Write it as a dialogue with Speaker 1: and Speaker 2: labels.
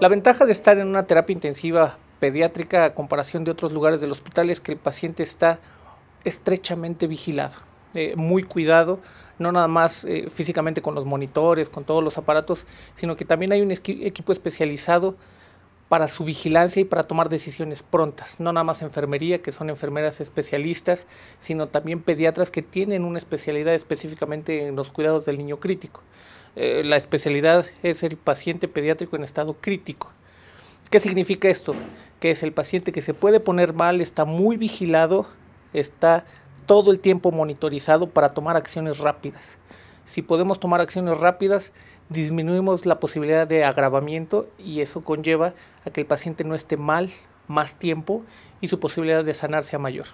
Speaker 1: La ventaja de estar en una terapia intensiva pediátrica a comparación de otros lugares del hospital es que el paciente está estrechamente vigilado, eh, muy cuidado, no nada más eh, físicamente con los monitores, con todos los aparatos, sino que también hay un equipo especializado para su vigilancia y para tomar decisiones prontas, no nada más enfermería, que son enfermeras especialistas, sino también pediatras que tienen una especialidad específicamente en los cuidados del niño crítico. Eh, la especialidad es el paciente pediátrico en estado crítico. ¿Qué significa esto? Que es el paciente que se puede poner mal, está muy vigilado, está todo el tiempo monitorizado para tomar acciones rápidas. Si podemos tomar acciones rápidas, disminuimos la posibilidad de agravamiento y eso conlleva a que el paciente no esté mal más tiempo y su posibilidad de sanar sea mayor.